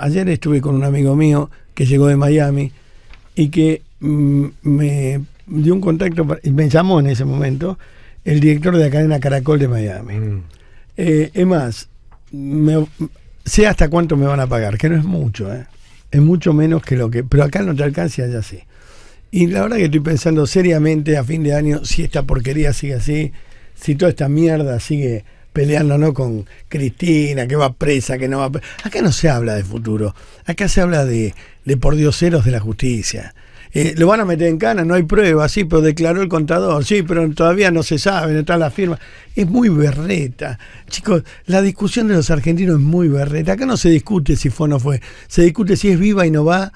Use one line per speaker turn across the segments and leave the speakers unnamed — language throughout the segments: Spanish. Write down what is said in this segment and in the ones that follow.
Ayer estuve con un amigo mío que llegó de Miami y que mm, me dio un contacto, y me llamó en ese momento el director de la cadena Caracol de Miami. Mm. Eh, es más, sé hasta cuánto me van a pagar, que no es mucho, eh. es mucho menos que lo que, pero acá no te alcanza y allá sí. Y la verdad que estoy pensando seriamente a fin de año si esta porquería sigue así, si toda esta mierda sigue Peleando, ¿no? con Cristina, que va presa, que no va presa. Acá no se habla de futuro, acá se habla de, de dioseros de la justicia. Eh, lo van a meter en cana, no hay pruebas, sí, pero declaró el contador, sí, pero todavía no se sabe, no está la firma. Es muy berreta. Chicos, la discusión de los argentinos es muy berreta. Acá no se discute si fue o no fue, se discute si es viva y no va,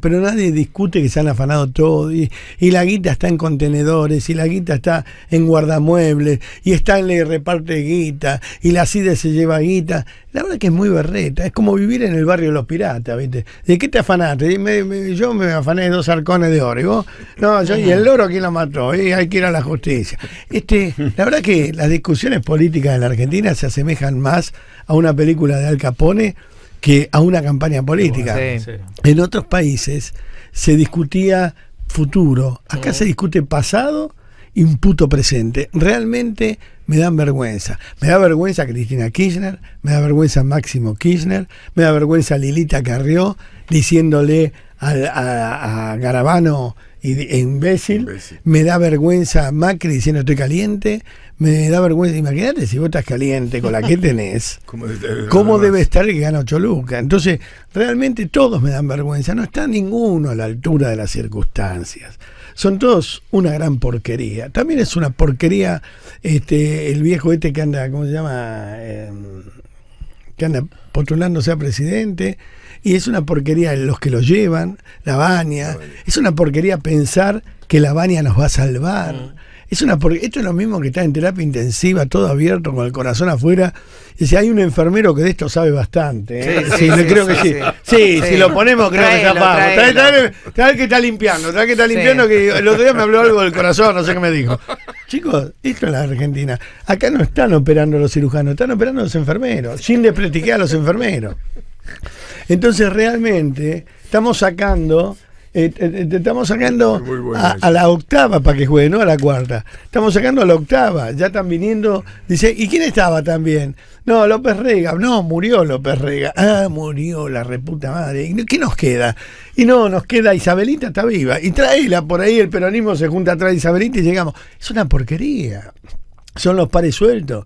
pero nadie discute que se han afanado todo, y, la guita está en contenedores, y la guita está en guardamuebles, y está le reparte guita, y la CIDE se lleva guita. La verdad que es muy berreta, es como vivir en el barrio de los piratas, ¿viste? ¿De qué te afanaste? yo me afané de dos arcones de oro, y vos, no, y el loro quién lo mató, hay que ir a la justicia. Este, la verdad que las discusiones políticas en la Argentina se asemejan más a una película de Al Capone que a una campaña política. En otros países se discutía futuro, acá se discute pasado y un puto presente. Realmente me dan vergüenza. Me da vergüenza Cristina Kirchner, me da vergüenza Máximo Kirchner, me da vergüenza Lilita Carrió diciéndole a Garabano y imbécil. Me da vergüenza Macri diciendo estoy caliente. Me da vergüenza. Imagínate si vos estás caliente con la que tenés. ¿Cómo, debe estar que gana Choluca? Entonces, realmente todos me dan vergüenza. No está ninguno a la altura de las circunstancias. Son todos una gran porquería. También es una porquería este el viejo este que anda, ¿cómo se llama? Em, que anda postulándose a presidente y es una porquería los que lo llevan, la baña, es una porquería pensar que la baña nos va a salvar. Mm. Es una esto es lo mismo que está en terapia intensiva, todo abierto, con el corazón afuera. Y si hay un enfermero que de esto sabe bastante. Sí, si lo ponemos, creo que está que está limpiando, ¿Sabes que está limpiando, que el otro día me habló algo del corazón, no sé qué me dijo. Chicos, esto es la Argentina. Acá no están operando los cirujanos, están operando los enfermeros. Sin desprestigiar a los enfermeros. Entonces realmente estamos sacando eh, eh, eh, estamos sacando a, la octava para que juegue, no a la cuarta. Estamos sacando a la octava. Ya están viniendo. Dice, ¿y quién estaba también? No, López Rega. No, murió López Rega. Ah, murió la reputa madre. ¿Qué nos queda? Y no, nos queda Isabelita, está viva. Y tráela por ahí, el peronismo se junta atrás de Isabelita y llegamos. Es una porquería. Son los pares sueltos.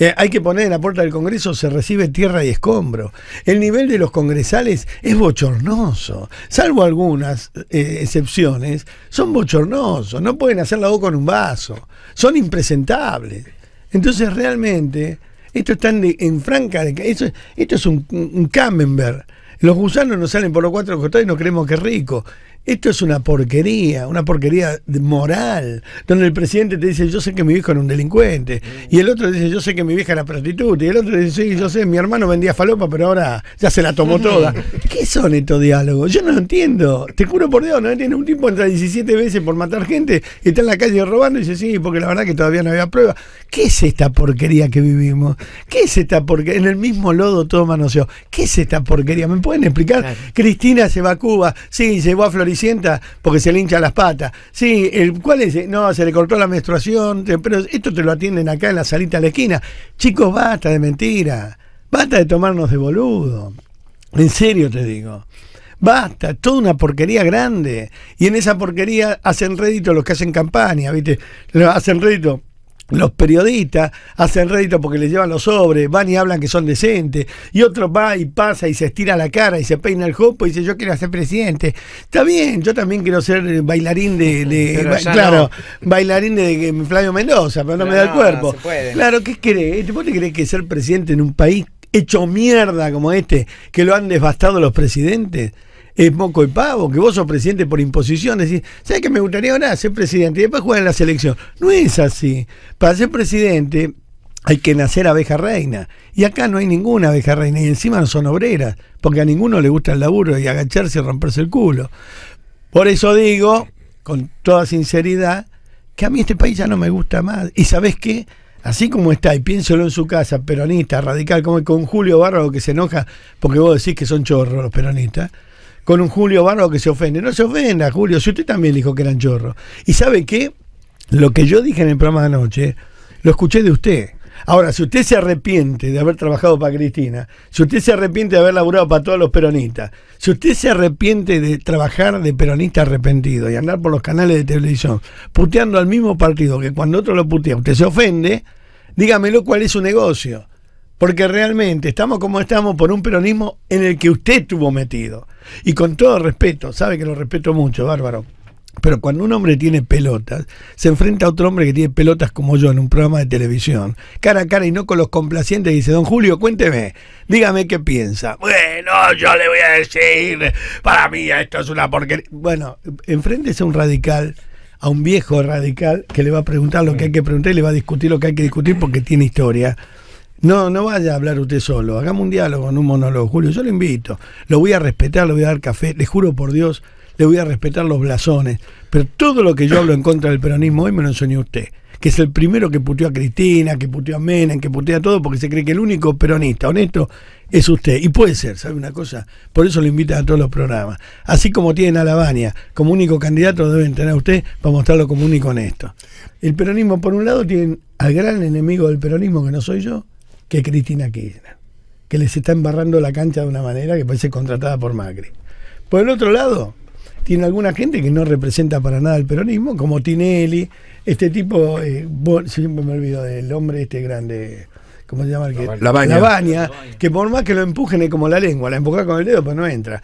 Eh, hay que poner en la puerta del Congreso, se recibe tierra y escombro. El nivel de los congresales es bochornoso, salvo algunas eh, excepciones, son bochornosos, no pueden hacer la boca con un vaso, son impresentables. Entonces realmente, esto está en, franca, es un, un Camembert los gusanos nos salen por los cuatro costados y no creemos que rico. Esto es una porquería, una porquería moral, donde el presidente te dice, yo sé que mi hijo era un delincuente, y el otro dice, yo sé que mi vieja era prostituta, y el otro dice, sí, yo sé, mi hermano vendía falopa, pero ahora ya se la tomó toda. ¿Qué son estos diálogos? Yo no lo entiendo. Te juro por Dios, no tiene un tipo entre 17 veces por matar gente, está en la calle robando y dice, sí, porque la verdad que todavía no había prueba. ¿Qué es esta porquería que vivimos? ¿Qué es esta porquería? En el mismo lodo todo manoseo? ¿Qué es esta porquería? pueden explicar. Cristina se va a Cuba, sí, llegó a Floricienta porque se le hincha las patas. Sí, el, ¿cuál es? No, se le cortó la menstruación, pero esto te lo atienden acá en la salita de la esquina. Chicos, basta de mentira, basta de tomarnos de boludo. En serio te digo. Basta, toda una porquería grande. Y en esa porquería hacen rédito los que hacen campaña, ¿viste? Hacen rédito los periodistas hacen rédito porque les llevan los sobres, van y hablan que son decentes, y otro va y pasa y se estira la cara y se peina el jopo y dice yo quiero ser presidente. Está bien, yo también quiero ser eh, bailarín de, claro, bailarín de, Flavio Mendoza, pero no me da el cuerpo. claro, ¿qué crees? ¿Vos te crees que ser presidente en un país hecho mierda como este, que lo han devastado los presidentes? es moco y pavo, que vos sos presidente por imposición. Decís, ¿sabes que me gustaría ahora ser presidente y después jugar en la selección? No es así. Para ser presidente hay que nacer abeja reina. Y acá no hay ninguna abeja reina. Y encima no son obreras, porque a ninguno le gusta el laburo y agacharse y romperse el culo. Por eso digo, con toda sinceridad, que a mí este país ya no me gusta más. ¿Y sabes qué? así como está, y piénselo en su casa, peronista, radical, como con Julio Bárbaro que se enoja porque vos decís que son chorros los peronistas, con un Julio Barro que se ofende. No se ofenda, Julio, si usted también dijo que eran chorro. ¿Y sabe qué? Lo que yo dije en el programa de anoche, lo escuché de usted. Ahora, si usted se arrepiente de haber trabajado para Cristina, si usted se arrepiente de haber laburado para todos los peronistas, si usted se arrepiente de trabajar de peronista arrepentido y andar por los canales de televisión puteando al mismo partido que cuando otro lo putea, usted se ofende, dígamelo cuál es su negocio porque realmente estamos como estamos por un peronismo en el que usted estuvo metido. Y con todo respeto, sabe que lo respeto mucho, bárbaro. Pero cuando un hombre tiene pelotas, se enfrenta a otro hombre que tiene pelotas como yo en un programa de televisión, cara a cara y no con los complacientes, dice, don Julio, cuénteme, dígame qué piensa. Bueno, yo le voy a decir, para mí esto es una porquería. Bueno, enfréntese a un radical, a un viejo radical, que le va a preguntar lo que hay que preguntar y le va a discutir lo que hay que discutir porque tiene historia. No, no vaya a hablar usted solo. Hagamos un diálogo, un monólogo, Julio. Yo lo invito. Lo voy a respetar, le voy a dar café. Le juro por Dios, le voy a respetar los blasones. Pero todo lo que yo hablo en contra del peronismo hoy me lo enseñó usted. Que es el primero que puteó a Cristina, que puteó a Menem, que putea a todo, porque se cree que el único peronista honesto es usted. Y puede ser, ¿sabe una cosa? Por eso lo invitan a todos los programas. Así como tienen a Lavania como único candidato, deben tener a usted para mostrarlo como único honesto. El peronismo, por un lado, tiene al gran enemigo del peronismo, que no soy yo, que Cristina Kirchner, que les está embarrando la cancha de una manera que puede ser contratada por Macri. Por el otro lado, tiene alguna gente que no representa para nada el peronismo, como Tinelli, este tipo, eh, siempre me olvido del hombre este grande, ¿cómo se llama? La, que, baña. la baña, que por más que lo empujen es como la lengua, la empuja con el dedo, pues no entra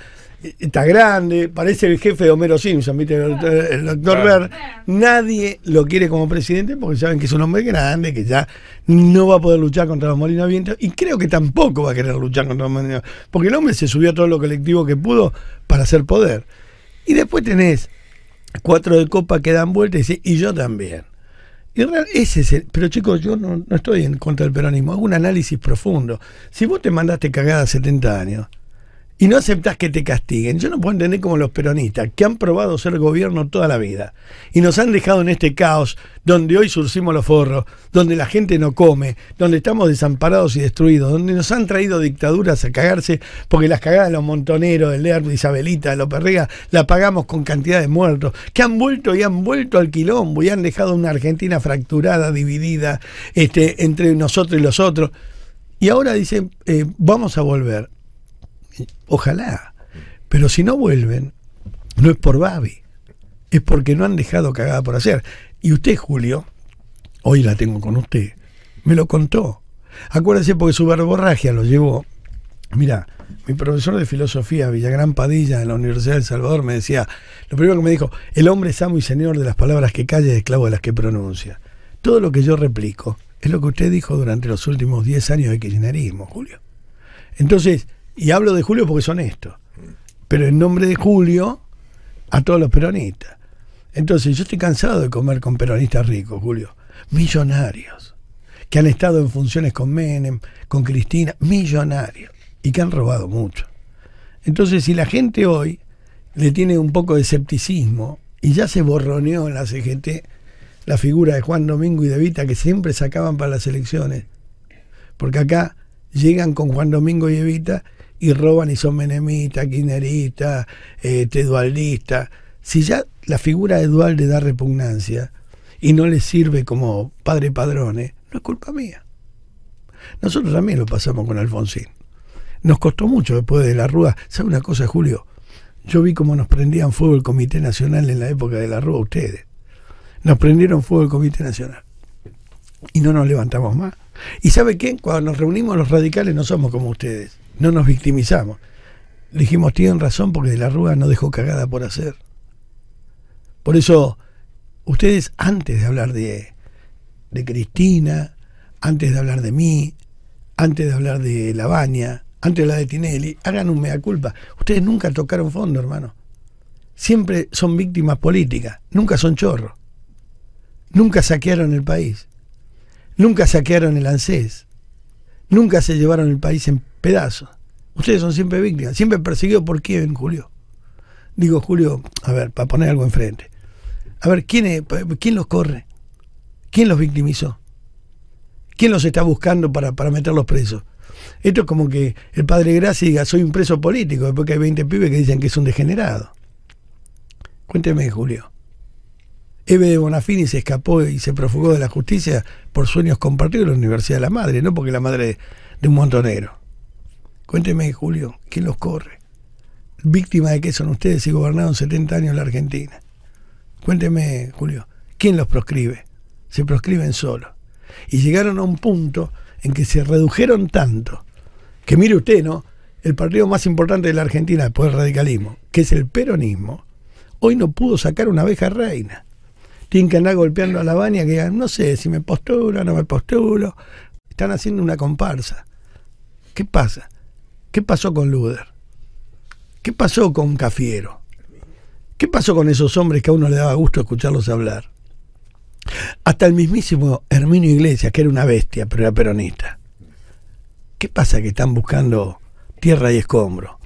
está grande, parece el jefe de Homero Simpson, ¿viste? El, doctor Nadie lo quiere como presidente porque saben que es un hombre grande, que ya no va a poder luchar contra los molinos de viento y creo que tampoco va a querer luchar contra los molinos porque el hombre se subió a todo lo colectivo que pudo para hacer poder. Y después tenés cuatro de copa que dan vueltas y y yo también. ese es pero chicos, yo no, estoy en contra del peronismo, hago un análisis profundo. Si vos te mandaste cagada 70 años, y no aceptás que te castiguen. Yo no puedo entender como los peronistas, que han probado ser gobierno toda la vida y nos han dejado en este caos donde hoy surcimos los forros, donde la gente no come, donde estamos desamparados y destruidos, donde nos han traído dictaduras a cagarse porque las cagadas de los montoneros, de de Isabelita, de Rega, la pagamos con cantidad de muertos, que han vuelto y han vuelto al quilombo y han dejado una Argentina fracturada, dividida este, entre nosotros y los otros. Y ahora dicen, eh, vamos a volver. Ojalá. Pero si no vuelven, no es por Babi, es porque no han dejado cagada por hacer. Y usted, Julio, hoy la tengo con usted, me lo contó. Acuérdese porque su verborragia lo llevó. Mira, mi profesor de filosofía, Villagrán Padilla, en la Universidad de Salvador, me decía, lo primero que me dijo, el hombre es amo y señor de las palabras que calla y esclavo de las que pronuncia. Todo lo que yo replico es lo que usted dijo durante los últimos 10 años de kirchnerismo, Julio. Entonces, y hablo de Julio porque son estos. Pero en nombre de Julio, a todos los peronistas. Entonces, yo estoy cansado de comer con peronistas ricos, Julio. Millonarios. Que han estado en funciones con Menem, con Cristina. Millonarios. Y que han robado mucho. Entonces, si la gente hoy le tiene un poco de escepticismo y ya se borroneó en la CGT la figura de Juan Domingo y de Evita que siempre sacaban para las elecciones, porque acá llegan con Juan Domingo y Evita y roban y son menemistas, kirchneristas, te este, Si ya la figura de Dual le da repugnancia y no le sirve como padre padrone, no es culpa mía. Nosotros también lo pasamos con Alfonsín. Nos costó mucho después de la Rúa. ¿Sabe una cosa, Julio? Yo vi cómo nos prendían fuego el Comité Nacional en la época de la Rúa ustedes. Nos prendieron fuego el Comité Nacional. Y no nos levantamos más. ¿Y sabe qué? Cuando nos reunimos los radicales no somos como ustedes no nos victimizamos. Le dijimos, tienen razón porque de la Rúa no dejó cagada por hacer. Por eso, ustedes antes de hablar de, de Cristina, antes de hablar de mí, antes de hablar de Labaña, antes de hablar de Tinelli, hagan un mea culpa. Ustedes nunca tocaron fondo, hermano. Siempre son víctimas políticas, nunca son chorros. Nunca saquearon el país. Nunca saquearon el ANSES. Nunca se llevaron el país en pedazos. Ustedes son siempre víctimas, siempre perseguidos por quién, Julio. Digo, Julio, a ver, para poner algo enfrente. A ver, ¿quién, es, ¿quién los corre? ¿Quién los victimizó? ¿Quién los está buscando para, para meterlos presos? Esto es como que el padre Gracia diga, soy un preso político, después que hay 20 pibes que dicen que es un degenerado. Cuénteme, Julio. Eve de Bonafini se escapó y se profugó de la justicia por sueños compartidos de la Universidad de la Madre, no porque la madre de un montonero. Cuénteme, Julio, ¿quién los corre? ¿Víctima de qué son ustedes si gobernaron 70 años la Argentina? Cuénteme, Julio, ¿quién los proscribe? Se proscriben solos. Y llegaron a un punto en que se redujeron tanto, que mire usted, ¿no? El partido más importante de la Argentina después del radicalismo, que es el peronismo, hoy no pudo sacar una abeja reina tienen que andar golpeando a la baña que digan, no sé si me posturo, no me postulo. Están haciendo una comparsa. ¿Qué pasa? ¿Qué pasó con Luder? ¿Qué pasó con Cafiero? ¿Qué pasó con esos hombres que a uno le daba gusto escucharlos hablar? Hasta el mismísimo Herminio Iglesias, que era una bestia, pero era peronista. ¿Qué pasa que están buscando tierra y escombro?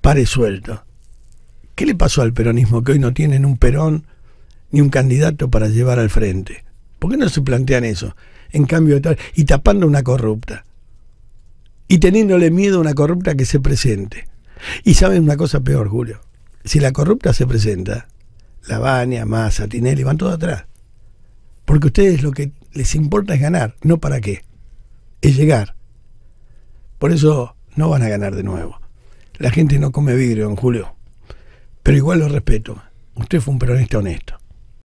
Pare suelto. ¿Qué le pasó al peronismo que hoy no tienen un perón ni un candidato para llevar al frente. ¿Por qué no se plantean eso? En cambio, de tal. y tapando una corrupta. Y teniéndole miedo a una corrupta que se presente. Y saben una cosa peor, Julio. Si la corrupta se presenta, la Lavagna, Massa, Tinelli, van todos atrás. Porque a ustedes lo que les importa es ganar, no para qué. Es llegar. Por eso no van a ganar de nuevo. La gente no come vidrio en julio. Pero igual lo respeto. Usted fue un peronista honesto.